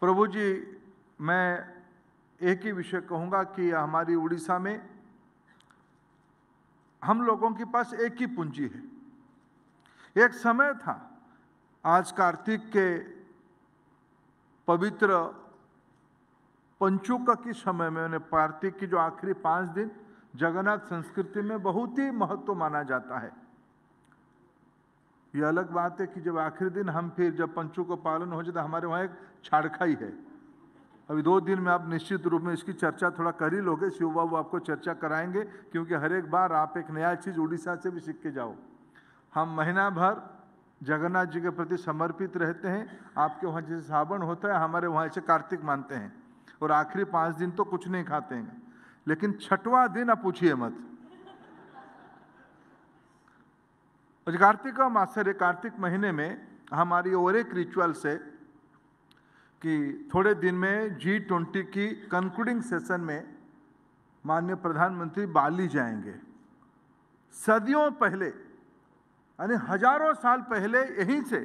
प्रभु जी मैं एक ही विषय कहूँगा कि हमारी उड़ीसा में हम लोगों के पास एक ही पूंजी है एक समय था आज कार्तिक के पवित्र पंचुक के समय में उन्हें कार्तिक की जो आखिरी पाँच दिन जगन्नाथ संस्कृति में बहुत ही महत्व माना जाता है ये अलग बात है कि जब आखिरी दिन हम फिर जब पंचों का पालन हो जाए तो हमारे वहाँ एक छाड़खाई है अभी दो दिन में आप निश्चित रूप में इसकी चर्चा थोड़ा कर ही लोगे शिव बाबू आपको चर्चा कराएंगे क्योंकि हर एक बार आप एक नया चीज़ उड़ीसा से भी सीख के जाओ हम महीना भर जगन्नाथ जी के प्रति समर्पित रहते हैं आपके वहाँ जैसे सावन होता है हमारे वहाँ ऐसे कार्तिक मानते हैं और आखिरी पाँच दिन तो कुछ नहीं खाते हैं लेकिन छठवा दिन आप पूछिए मत कार्तिक मास से कार्तिक महीने में हमारी और एक रिचुअल्स है कि थोड़े दिन में जी ट्वेंटी की कंक्लूडिंग सेशन में माननीय प्रधानमंत्री बाली जाएंगे सदियों पहले यानी हजारों साल पहले यहीं से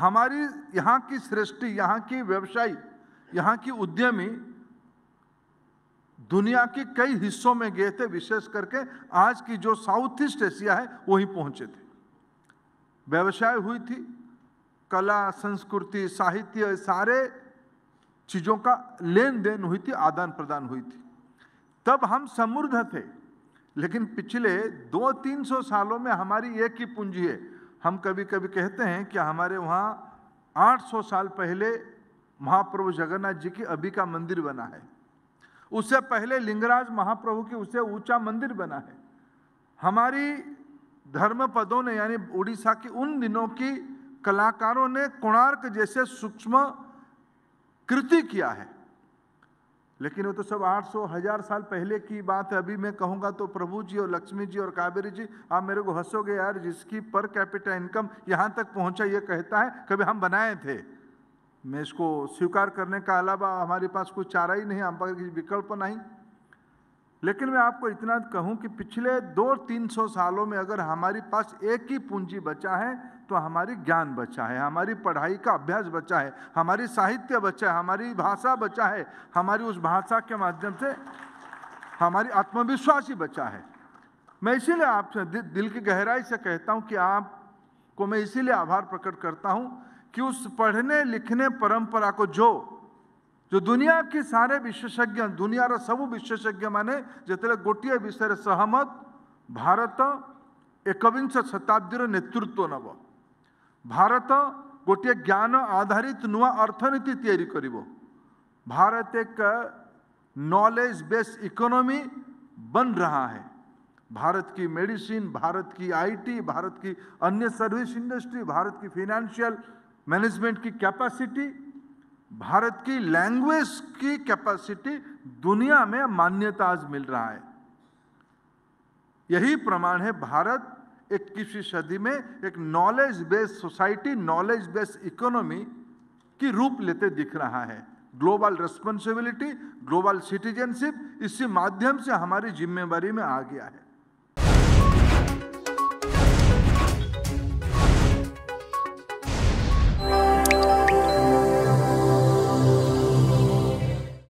हमारी यहाँ की सृष्टि यहाँ की व्यवसायी यहाँ की उद्यमी दुनिया के कई हिस्सों में गए थे विशेष करके आज की जो साउथ ईस्ट एशिया है वहीं पहुंचे थे व्यवसाय हुई थी कला संस्कृति साहित्य सारे चीज़ों का लेन देन हुई थी आदान प्रदान हुई थी तब हम समृद्ध थे लेकिन पिछले दो तीन सौ सालों में हमारी एक ही पूंजी है हम कभी कभी कहते हैं कि हमारे वहाँ 800 साल पहले महाप्रभु जगन्नाथ जी की अभी का मंदिर बना है उससे पहले लिंगराज महाप्रभु की उससे ऊंचा मंदिर बना है हमारी धर्म पदों ने यानी उड़ीसा की उन दिनों की कलाकारों ने कोणार्क जैसे सूक्ष्म कृति किया है लेकिन वो तो सब 800 हजार साल पहले की बात है अभी मैं कहूँगा तो प्रभु जी और लक्ष्मी जी और कावेरी जी आप मेरे को हंसोगे यार जिसकी पर कैपिटल इनकम यहाँ तक पहुँचा ये कहता है कभी हम बनाए थे मैं इसको स्वीकार करने का अलावा हमारे पास कोई चारा ही नहीं हम पास विकल्प नहीं लेकिन मैं आपको इतना कहूं कि पिछले दो तीन सौ सालों में अगर हमारे पास एक ही पूंजी बचा है तो हमारी ज्ञान बचा है हमारी पढ़ाई का अभ्यास बचा है हमारी साहित्य बचा है हमारी भाषा बचा है हमारी उस भाषा के माध्यम से हमारी आत्मविश्वास ही बचा है मैं इसीलिए आपसे दिल की गहराई से कहता हूँ कि आपको मैं इसीलिए आभार प्रकट करता हूँ कि उस पढ़ने लिखने परंपरा को जो जो दुनिया के सारे विशेषज्ञ दुनियार सब विशेषज्ञ माने जो गोटे विषय सहमत भारत एकविंश शताब्दी नेतृत्व नब भारत गोटे ज्ञान आधारित नुआ अर्थनीति तैयारी कर भारत एक नॉलेज बेस्ड इकोनॉमी बन रहा है भारत की मेडिसिन भारत की आईटी भारत की अन्य सर्विस इंडस्ट्री भारत की फिनेंशियल मैनेजमेंट की कैपेसिटी भारत की लैंग्वेज की कैपेसिटी दुनिया में मान्यता आज मिल रहा है यही प्रमाण है भारत इक्कीसवीं सदी में एक knowledge based society knowledge based economy की रूप लेते दिख रहा है ग्लोबल रेस्पॉन्सिबिलिटी ग्लोबल सिटीजनशिप इसी माध्यम से हमारी जिम्मेवारी में आ गया है